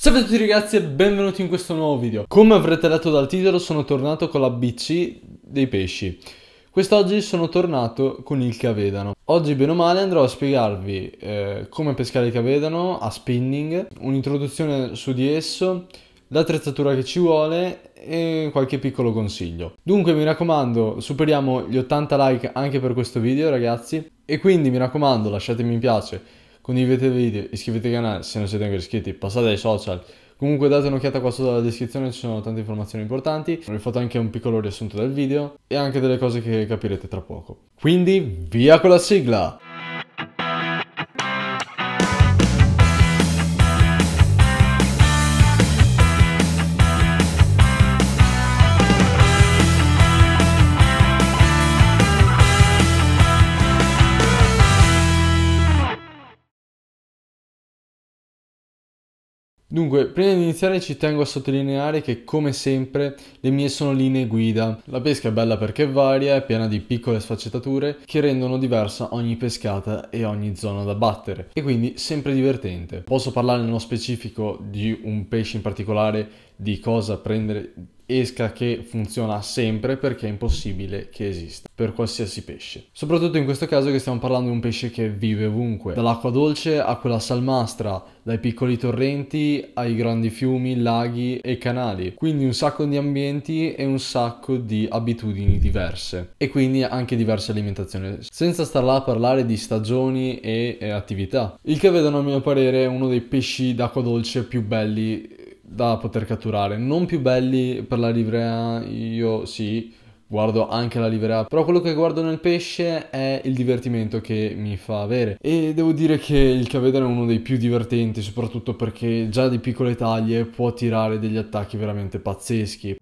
Salve a tutti ragazzi e benvenuti in questo nuovo video. Come avrete letto dal titolo sono tornato con la BC dei pesci. Quest'oggi sono tornato con il cavedano. Oggi bene o male andrò a spiegarvi eh, come pescare il cavedano a spinning, un'introduzione su di esso, l'attrezzatura che ci vuole e qualche piccolo consiglio. Dunque mi raccomando superiamo gli 80 like anche per questo video ragazzi e quindi mi raccomando lasciatemi un piace condividete il video, iscrivetevi al canale se non siete ancora iscritti, passate ai social. Comunque date un'occhiata qua sotto alla descrizione, ci sono tante informazioni importanti. Vi ho fatto anche un piccolo riassunto del video e anche delle cose che capirete tra poco. Quindi via con la sigla! Dunque, prima di iniziare ci tengo a sottolineare che come sempre le mie sono linee guida. La pesca è bella perché varia, è piena di piccole sfaccettature che rendono diversa ogni pescata e ogni zona da battere e quindi sempre divertente. Posso parlare nello specifico di un pesce in particolare, di cosa prendere esca che funziona sempre perché è impossibile che esista per qualsiasi pesce. Soprattutto in questo caso che stiamo parlando di un pesce che vive ovunque, dall'acqua dolce a quella salmastra, dai piccoli torrenti ai grandi fiumi, laghi e canali, quindi un sacco di ambienti e un sacco di abitudini diverse e quindi anche diverse alimentazioni, senza star là a parlare di stagioni e, e attività. Il che vedono a mio parere uno dei pesci d'acqua dolce più belli da poter catturare. Non più belli per la livrea, io sì, guardo anche la livrea, però quello che guardo nel pesce è il divertimento che mi fa avere. E devo dire che il cavedano è uno dei più divertenti, soprattutto perché già di piccole taglie può tirare degli attacchi veramente pazzeschi.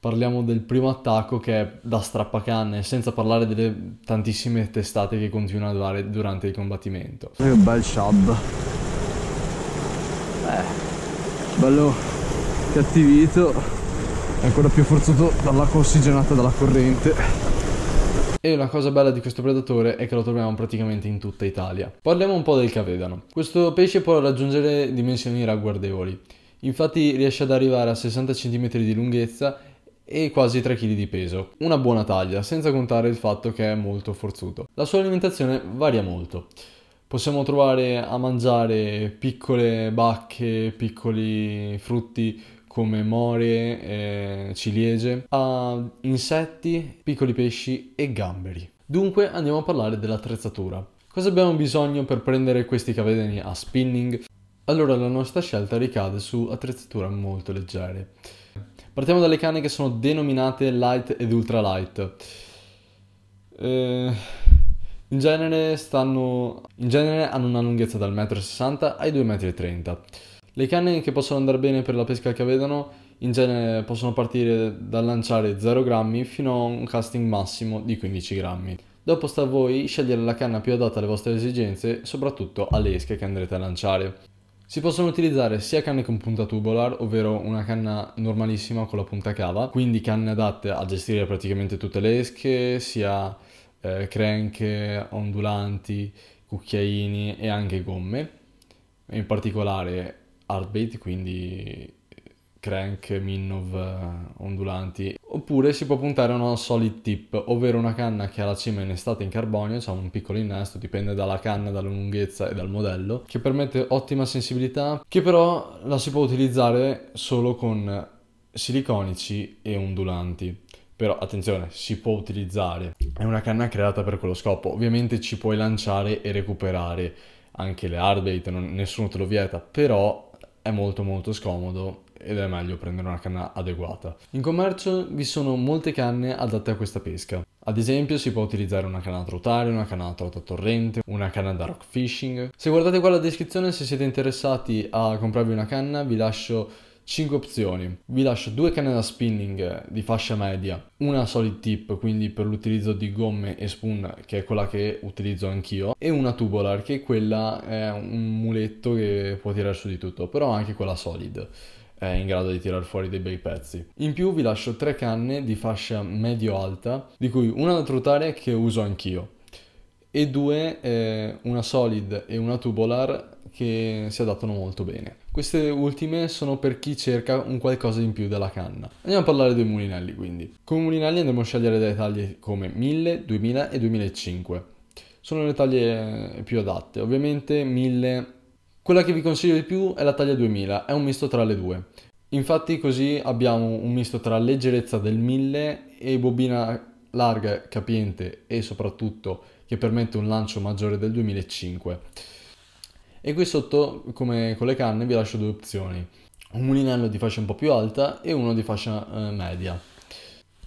Parliamo del primo attacco che è da strappacanne, senza parlare delle tantissime testate che continuano a dare durante il combattimento. Che bel shab. Beh, bello cattivito, è ancora più forzato dall'acqua ossigenata dalla corrente. E una cosa bella di questo predatore è che lo troviamo praticamente in tutta Italia. Parliamo un po' del cavedano. Questo pesce può raggiungere dimensioni ragguardevoli. Infatti riesce ad arrivare a 60 cm di lunghezza e quasi 3 kg di peso. Una buona taglia, senza contare il fatto che è molto forzuto. La sua alimentazione varia molto. Possiamo trovare a mangiare piccole bacche, piccoli frutti come more, eh, ciliegie, a insetti, piccoli pesci e gamberi. Dunque andiamo a parlare dell'attrezzatura. Cosa abbiamo bisogno per prendere questi cavallini a spinning allora la nostra scelta ricade su attrezzature molto leggere. Partiamo dalle canne che sono denominate light ed ultralight. Eh, in, genere stanno, in genere hanno una lunghezza dal 1,60 m ai 2,30 m. Le canne che possono andare bene per la pesca che vedono in genere possono partire dal lanciare 0 grammi fino a un casting massimo di 15 grammi. Dopo sta a voi scegliere la canna più adatta alle vostre esigenze, soprattutto alle esche che andrete a lanciare. Si possono utilizzare sia canne con punta tubular, ovvero una canna normalissima con la punta cava, quindi canne adatte a gestire praticamente tutte le esche, sia eh, crank, ondulanti, cucchiaini e anche gomme, in particolare hardbait, quindi eh, crank, minnov, eh, ondulanti Oppure si può puntare a una solid tip, ovvero una canna che ha la cima innestata in carbonio, cioè un piccolo innesto, dipende dalla canna, dalla lunghezza e dal modello, che permette ottima sensibilità, che però la si può utilizzare solo con siliconici e ondulanti. Però attenzione, si può utilizzare. È una canna creata per quello scopo. Ovviamente ci puoi lanciare e recuperare anche le hard bait, nessuno te lo vieta, però è molto molto scomodo ed è meglio prendere una canna adeguata. In commercio vi sono molte canne adatte a questa pesca. Ad esempio si può utilizzare una canna da trotare, una canna da trota torrente, una canna da rock fishing. Se guardate qua la descrizione se siete interessati a comprarvi una canna vi lascio 5 opzioni. Vi lascio due canne da spinning di fascia media, una solid tip, quindi per l'utilizzo di gomme e spoon, che è quella che utilizzo anch'io, e una tubular, che quella è un muletto che può tirare su di tutto, però anche quella solid è in grado di tirar fuori dei bei pezzi. In più vi lascio tre canne di fascia medio-alta, di cui una da trutare che uso anch'io e due eh, una solid e una tubular che si adattano molto bene. Queste ultime sono per chi cerca un qualcosa in più della canna. Andiamo a parlare dei mulinelli quindi. Come mulinelli andremo a scegliere delle taglie come 1000, 2000 e 2005. Sono le taglie più adatte. Ovviamente 1000 quella che vi consiglio di più è la taglia 2000, è un misto tra le due. Infatti così abbiamo un misto tra leggerezza del 1000 e bobina larga, capiente e soprattutto che permette un lancio maggiore del 2005. E qui sotto, come con le canne, vi lascio due opzioni. Un mulinello di fascia un po' più alta e uno di fascia eh, media.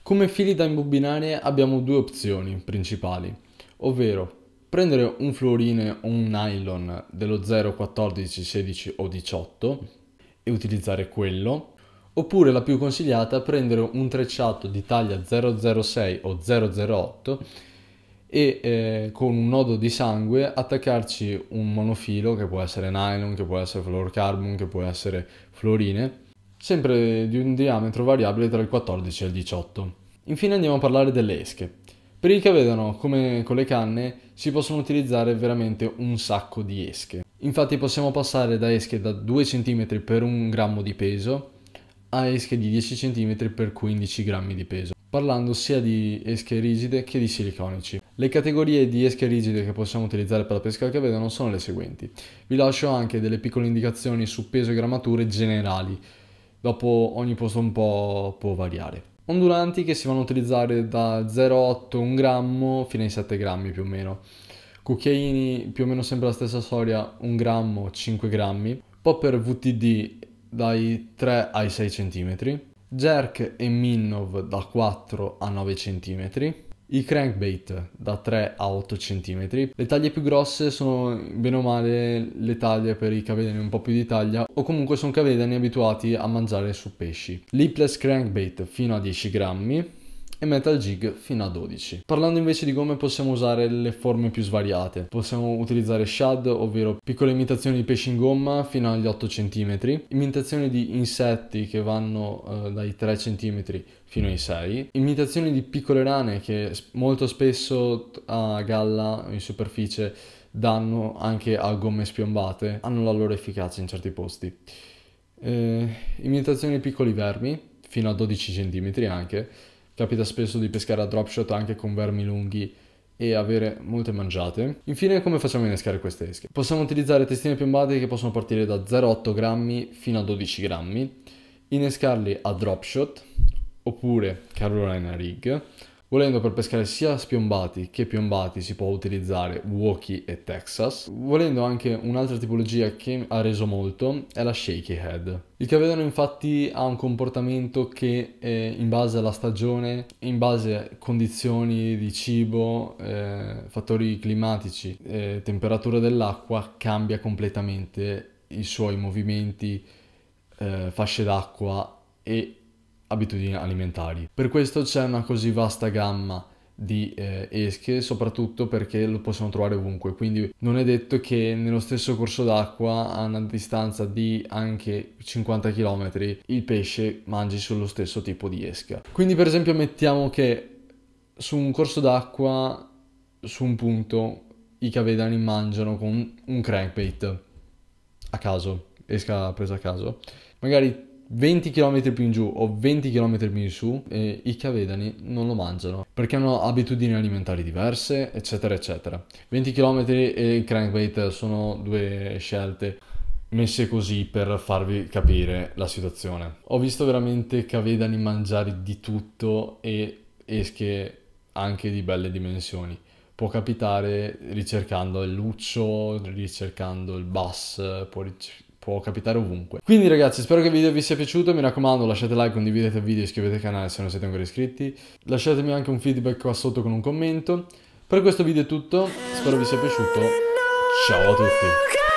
Come fili da imbobinare abbiamo due opzioni principali, ovvero prendere un fluorine o un nylon dello 0, 14, 16 o 18 e utilizzare quello, oppure la più consigliata prendere un trecciato di taglia 006 o 008 e eh, con un nodo di sangue attaccarci un monofilo che può essere nylon, che può essere fluorocarbon, che può essere fluorine, sempre di un diametro variabile tra il 14 e il 18. Infine andiamo a parlare delle esche. Per il vedono come con le canne si possono utilizzare veramente un sacco di esche. Infatti possiamo passare da esche da 2 cm per 1 grammo di peso a esche di 10 cm per 15 grammi di peso, parlando sia di esche rigide che di siliconici. Le categorie di esche rigide che possiamo utilizzare per la pesca al cavedano sono le seguenti. Vi lascio anche delle piccole indicazioni su peso e grammature generali, dopo ogni posto un po' può variare. Ondulanti che si vanno a utilizzare da 0,8 1 grammo fino ai 7 grammi più o meno. Cucchiaini più o meno sempre la stessa storia, 1 grammo, 5 grammi. Popper VTD dai 3 ai 6 cm. Jerk e Minnov da 4 a 9 cm i crankbait da 3 a 8 cm. Le taglie più grosse sono bene o male le taglie per i cavedani un po' più di taglia o comunque sono cavedani abituati a mangiare su pesci. Lipless crankbait fino a 10 grammi, e Metal Jig fino a 12. Parlando invece di gomme possiamo usare le forme più svariate. Possiamo utilizzare shad, ovvero piccole imitazioni di pesci in gomma fino agli 8 cm, imitazioni di insetti che vanno eh, dai 3 cm fino ai 6, imitazioni di piccole rane che molto spesso a galla in superficie danno anche a gomme spiombate, hanno la loro efficacia in certi posti. Eh, imitazioni di piccoli vermi fino a 12 cm anche Capita spesso di pescare a dropshot anche con vermi lunghi e avere molte mangiate. Infine, come facciamo a innescare queste esche? Possiamo utilizzare testine piombate che possono partire da 0,8 grammi fino a 12 grammi, innescarli a dropshot oppure Carolina Rig Volendo per pescare sia spiombati che piombati si può utilizzare Woki e Texas. Volendo anche un'altra tipologia che ha reso molto è la Shaky Head. Il cavedano infatti ha un comportamento che eh, in base alla stagione, in base a condizioni di cibo, eh, fattori climatici, eh, temperatura dell'acqua cambia completamente i suoi movimenti, eh, fasce d'acqua e abitudini alimentari. Per questo c'è una così vasta gamma di eh, esche, soprattutto perché lo possiamo trovare ovunque, quindi non è detto che nello stesso corso d'acqua a una distanza di anche 50 km il pesce mangi sullo stesso tipo di esca. Quindi per esempio mettiamo che su un corso d'acqua, su un punto, i cavedani mangiano con un crankbait a caso, esca presa a caso. Magari 20 km più in giù o 20 km più in su eh, i chiavedani non lo mangiano perché hanno abitudini alimentari diverse eccetera eccetera 20 km e il crankbait sono due scelte messe così per farvi capire la situazione ho visto veramente cavedani mangiare di tutto e esche anche di belle dimensioni può capitare ricercando il luccio ricercando il bass può ricercare può capitare ovunque. Quindi ragazzi spero che il video vi sia piaciuto, mi raccomando lasciate like, condividete il video, e iscrivetevi al canale se non siete ancora iscritti, lasciatemi anche un feedback qua sotto con un commento. Per questo video è tutto, spero vi sia piaciuto, ciao a tutti!